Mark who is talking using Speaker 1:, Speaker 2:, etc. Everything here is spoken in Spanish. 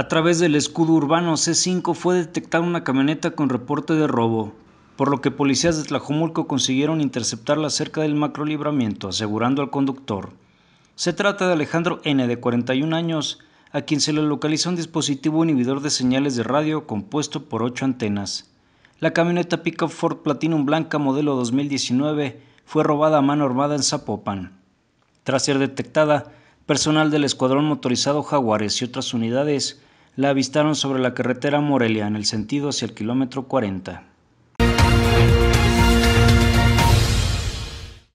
Speaker 1: A través del escudo urbano C5 fue detectada una camioneta con reporte de robo, por lo que policías de Tlajomulco consiguieron interceptarla cerca del macrolibramiento, asegurando al conductor. Se trata de Alejandro N., de 41 años, a quien se le localiza un dispositivo inhibidor de señales de radio compuesto por ocho antenas. La camioneta pickup Ford Platinum blanca modelo 2019 fue robada a mano armada en Zapopan. Tras ser detectada, personal del Escuadrón Motorizado Jaguares y otras unidades la avistaron sobre la carretera Morelia en el sentido hacia el kilómetro 40.